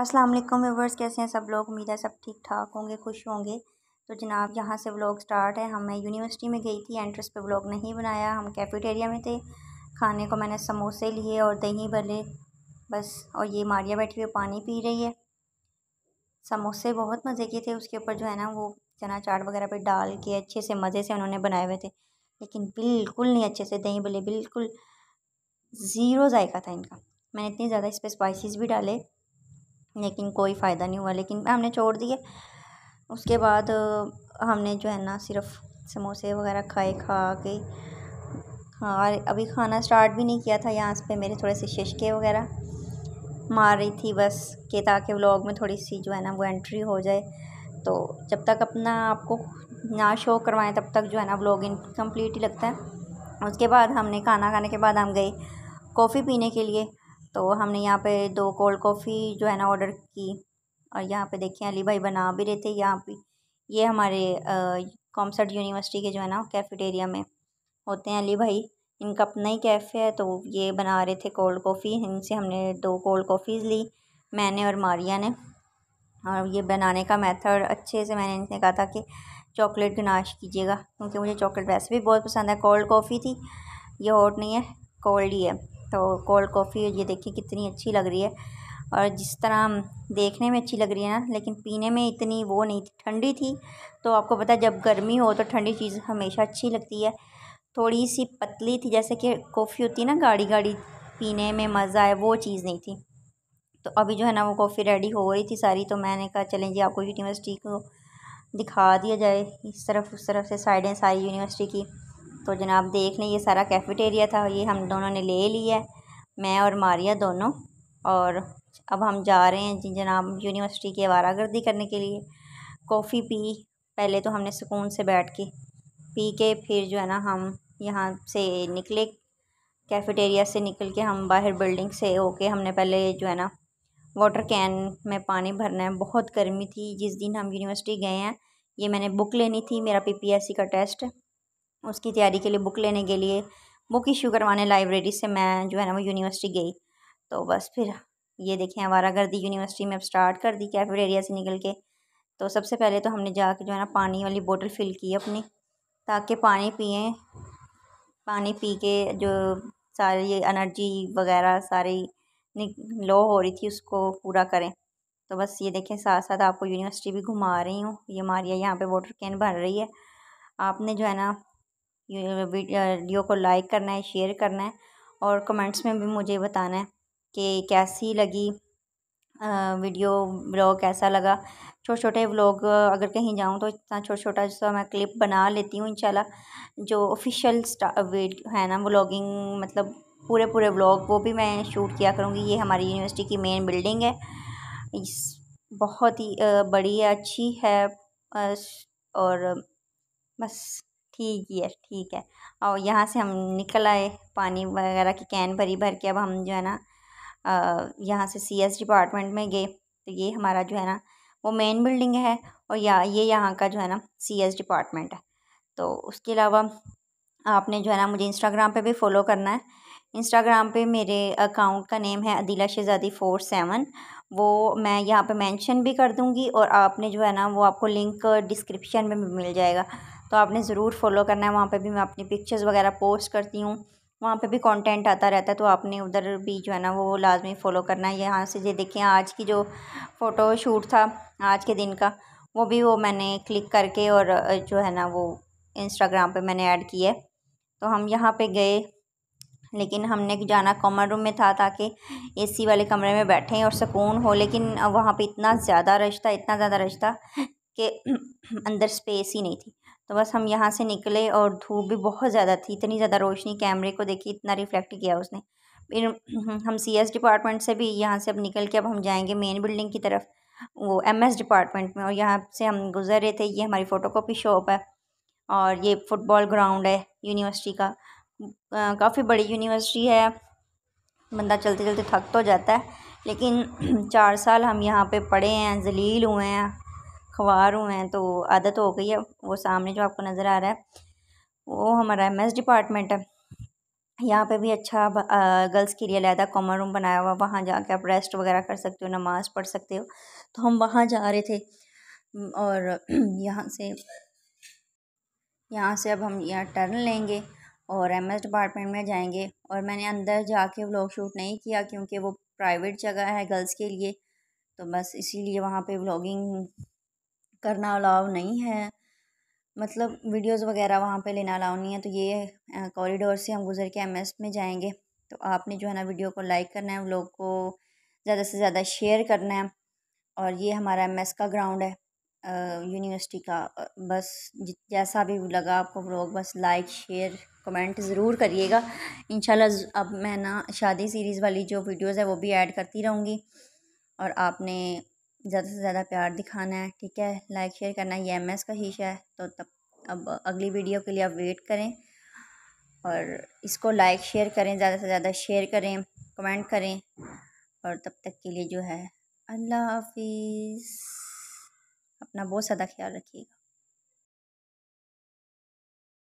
अस्सलाम वालेकुम व्यूवर्स कैसे हैं सब लोग उम्मीद है सब ठीक ठाक होंगे खुश होंगे तो जनाब यहाँ से व्लॉग स्टार्ट है हमें यूनिवर्सिटी में गई थी एंट्रेंस पे व्लॉग नहीं बनाया हम कैफेटेरिया में थे खाने को मैंने समोसे लिए और दही भले बस और ये मारिया बैठी हुई पानी पी रही है समोसे बहुत मज़े के थे उसके ऊपर जो है ना वो चना चाट वगैरह पे डाल के अच्छे से मज़े से उन्होंने बनाए हुए थे लेकिन बिल्कुल नहीं अच्छे से दही भले बिल्कुल ज़ीरो जायका था इनका मैंने इतनी ज़्यादा इस पर स्पाइसिस भी डाले लेकिन कोई फ़ायदा नहीं हुआ लेकिन हमने छोड़ दिए उसके बाद हमने जो है ना सिर्फ समोसे वगैरह खाए खा के हाँ अभी खाना स्टार्ट भी नहीं किया था यहाँ पे मेरे थोड़े से शिशके वगैरह मार रही थी बस कि ताकि व्लॉग में थोड़ी सी जो है ना वो एंट्री हो जाए तो जब तक अपना आपको ना शो करवाएं तब तक जो है ना व्लॉग इनकम्प्लीट ही लगता है उसके बाद हमने खाना खाने के बाद हम गए कॉफ़ी पीने के लिए तो हमने यहाँ पे दो कोल्ड कॉफ़ी जो है ना ऑर्डर की और यहाँ पे देखिए अली भाई बना भी रहे थे यहाँ पे ये हमारे कॉमसर्ट यूनिवर्सिटी के जो है ना कैफेटेरिया में होते हैं अली भाई इनका अपना ही कैफ़े है तो ये बना रहे थे कोल्ड कॉफ़ी इनसे हमने दो कोल्ड कॉफ़ीज़ ली मैंने और मारिया ने और ये बनाने का मेथड अच्छे से मैंने इनसे कहा था कि चॉकलेट गनाश कीजिएगा क्योंकि मुझे चॉकलेट वैसे भी बहुत पसंद है कोल्ड कॉफ़ी थी ये हॉट नहीं है कोल्ड ही है तो कोल्ड कॉफ़ी ये देखिए कितनी अच्छी लग रही है और जिस तरह देखने में अच्छी लग रही है ना लेकिन पीने में इतनी वो नहीं थी ठंडी थी तो आपको पता है जब गर्मी हो तो ठंडी चीज़ हमेशा अच्छी लगती है थोड़ी सी पतली थी जैसे कि कॉफ़ी होती है ना गाढ़ी गाढ़ी पीने में मज़ा आए वो चीज़ नहीं थी तो अभी जो है ना वो कॉफ़ी रेडी हो रही थी सारी तो मैंने कहा चलें जी आपको यूनिवर्सिटी को दिखा दिया जाए इस तरफ उस तरफ से साइडें सारी यूनिवर्सिटी की तो जनाब देख लें ये सारा कैफेटेरिया था ये हम दोनों ने ले लिया मैं और मारिया दोनों और अब हम जा रहे हैं जी जनाब यूनिवर्सिटी की आवारागर्दी गर्दी करने के लिए कॉफ़ी पी पहले तो हमने सुकून से बैठ के पी के फिर जो है ना हम यहाँ से निकले कैफेटेरिया से निकल के हम बाहर बिल्डिंग से होके हमने पहले जो है ना वाटर कैन में पानी भरना है बहुत गर्मी थी जिस दिन हम यूनिवर्सिटी गए हैं ये मैंने बुक लेनी थी मेरा पीपीएससी का टेस्ट उसकी तैयारी के लिए बुक लेने के लिए बुक इशू करवाने लाइब्रेरी से मैं जो है ना वो यूनिवर्सिटी गई तो बस फिर ये देखें आवारा गर्दी यूनिवर्सिटी में अब स्टार्ट कर दी कैफेट एरिया से निकल के तो सबसे पहले तो हमने जाके जो है ना पानी वाली बोतल फिल की अपनी ताकि पानी पिए पानी पी के जो सारी एनर्जी वगैरह सारी लो हो रही थी उसको पूरा करें तो बस ये देखें साथ साथ आपको यूनिवर्सिटी भी घुमा रही हूँ ये हमारी यहाँ पे वाटर कैन भर रही है आपने जो है ना वीडियो को लाइक करना है शेयर करना है और कमेंट्स में भी मुझे बताना है कि कैसी लगी वीडियो ब्लॉग कैसा लगा छोटे छोटे व्लॉग अगर कहीं जाऊँ तो इतना छोटा छोटा जैसा मैं क्लिप बना लेती हूँ इंशाल्लाह जो ऑफिशियल है ना व्लॉगिंग मतलब पूरे पूरे व्लॉग वो भी मैं शूट किया करूँगी ये हमारी यूनिवर्सिटी की मेन बिल्डिंग है इस बहुत ही बड़ी है अच्छी है और बस ठीक है ठीक है और यहाँ से हम निकल आए पानी वगैरह की कैन भरी भर के अब हम जो है ना यहाँ से सी एस डिपार्टमेंट में गए तो ये हमारा जो है ना वो मेन बिल्डिंग है और या ये यहाँ का जो है ना सी एस डिपार्टमेंट है तो उसके अलावा आपने जो है ना मुझे इंस्टाग्राम पे भी फॉलो करना है इंस्टाग्राम पे मेरे अकाउंट का नेम है अदिला शहजादी फ़ोर सेवन वो मैं यहाँ पे मेंशन भी कर दूँगी और आपने जो है ना वो आपको लिंक डिस्क्रिप्शन में भी मिल जाएगा तो आपने ज़रूर फॉलो करना है वहाँ पे भी मैं अपनी पिक्चर्स वगैरह पोस्ट करती हूँ वहाँ पे भी कंटेंट आता रहता है तो आपने उधर भी जो है ना वो लाजमी फ़ॉलो करना है यहाँ से ये देखें आज की जो फ़ोटो शूट था आज के दिन का वो भी वो मैंने क्लिक करके और जो है ना वो इंस्टाग्राम पे मैंने ऐड किया है तो हम यहाँ पे गए लेकिन हमने जाना कॉमन रूम में था ताकि एसी वाले कमरे में बैठें और सुकून हो लेकिन वहाँ पे इतना ज़्यादा रश था इतना ज़्यादा रश था कि अंदर स्पेस ही नहीं थी तो बस हम यहाँ से निकले और धूप भी बहुत ज़्यादा थी इतनी ज़्यादा रोशनी कैमरे को देखी इतना रिफ्लेक्ट किया उसने फिर हम सी एस डिपार्टमेंट से भी यहाँ से अब निकल के अब हम जाएंगे मेन बिल्डिंग की तरफ वो एम एस डिपार्टमेंट में और यहाँ से हम गुजर रहे थे ये हमारी फ़ोटोकॉपी शॉप है और ये फुटबॉल ग्राउंड है यूनिवर्सिटी का काफ़ी बड़ी यूनिवर्सिटी है बंदा चलते चलते थक तो जाता है लेकिन चार साल हम यहाँ पे पढ़े हैं जलील हुए हैं ख्वार हैं तो आदत हो गई है वो सामने जो आपको नज़र आ रहा है वो हमारा एम एस डिपार्टमेंट है यहाँ पे भी अच्छा गर्ल्स के लिए अलहदा कॉमन रूम बनाया हुआ वहाँ जाके आप रेस्ट वगैरह कर सकते हो नमाज़ पढ़ सकते हो तो हम वहाँ जा रहे थे और यहाँ से यहाँ से अब हम यहाँ टर्न लेंगे और एम एस डिपार्टमेंट में जाएंगे और मैंने अंदर जाके व्लॉग शूट नहीं किया क्योंकि वो प्राइवेट जगह है गर्ल्स के लिए तो बस इसीलिए वहाँ पर व्लॉगिंग करना अलाउ नहीं है मतलब वीडियोस वगैरह वहाँ पे लेना अलाउ नहीं है तो ये कॉरिडोर से हम गुजर के एमएस में जाएंगे तो आपने जो है ना वीडियो को लाइक करना है लोग को ज़्यादा से ज़्यादा शेयर करना है और ये हमारा एम का ग्राउंड है यूनिवर्सिटी का बस जैसा भी लगा आपको लोग बस लाइक शेयर कमेंट ज़रूर करिएगा इन अब मैं ना शादी सीरीज़ वाली जो वीडियोज़ है वो भी ऐड करती रहूँगी और आपने ज़्यादा से ज़्यादा प्यार दिखाना है ठीक है लाइक शेयर करना है ये एम एस का ही है तो तब अब अगली वीडियो के लिए आप वेट करें और इसको लाइक शेयर करें ज़्यादा से ज़्यादा शेयर करें कमेंट करें और तब तक के लिए जो है अल्लाह हाफिज़ अपना बहुत ज़्यादा ख्याल रखिएगा